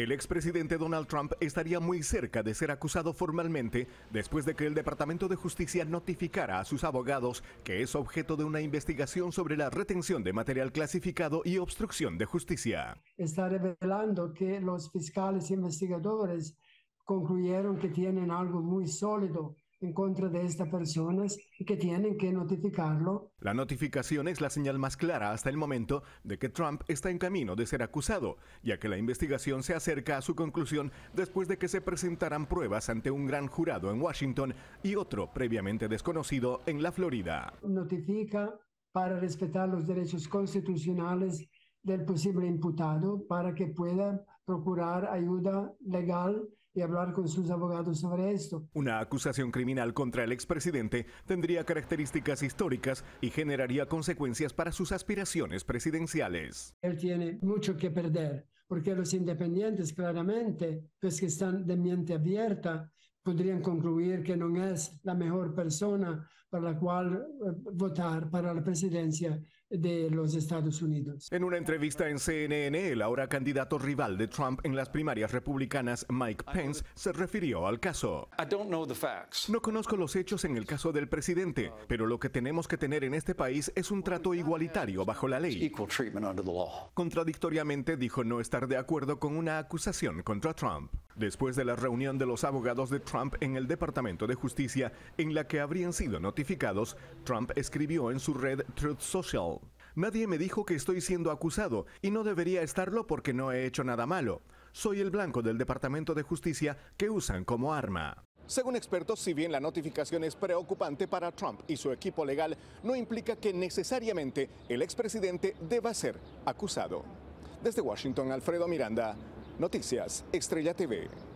El expresidente Donald Trump estaría muy cerca de ser acusado formalmente después de que el Departamento de Justicia notificara a sus abogados que es objeto de una investigación sobre la retención de material clasificado y obstrucción de justicia. Está revelando que los fiscales e investigadores concluyeron que tienen algo muy sólido en contra de estas personas y que tienen que notificarlo. La notificación es la señal más clara hasta el momento de que Trump está en camino de ser acusado, ya que la investigación se acerca a su conclusión después de que se presentaran pruebas ante un gran jurado en Washington y otro previamente desconocido en la Florida. Notifica para respetar los derechos constitucionales del posible imputado para que pueda procurar ayuda legal y hablar con sus abogados sobre esto. Una acusación criminal contra el expresidente tendría características históricas y generaría consecuencias para sus aspiraciones presidenciales. Él tiene mucho que perder, porque los independientes claramente, pues que están de mente abierta, podrían concluir que no es la mejor persona para la cual eh, votar para la presidencia de los Estados Unidos. En una entrevista en CNN, el ahora candidato rival de Trump en las primarias republicanas, Mike Pence, se refirió al caso. No conozco los hechos en el caso del presidente, pero lo que tenemos que tener en este país es un trato igualitario bajo la ley. Contradictoriamente dijo no estar de acuerdo con una acusación contra Trump después de la reunión de los abogados de Trump en el Departamento de Justicia, en la que habrían sido notificados, Trump escribió en su red Truth Social. Nadie me dijo que estoy siendo acusado y no debería estarlo porque no he hecho nada malo. Soy el blanco del Departamento de Justicia que usan como arma. Según expertos, si bien la notificación es preocupante para Trump y su equipo legal, no implica que necesariamente el expresidente deba ser acusado. Desde Washington, Alfredo Miranda, Noticias Estrella TV.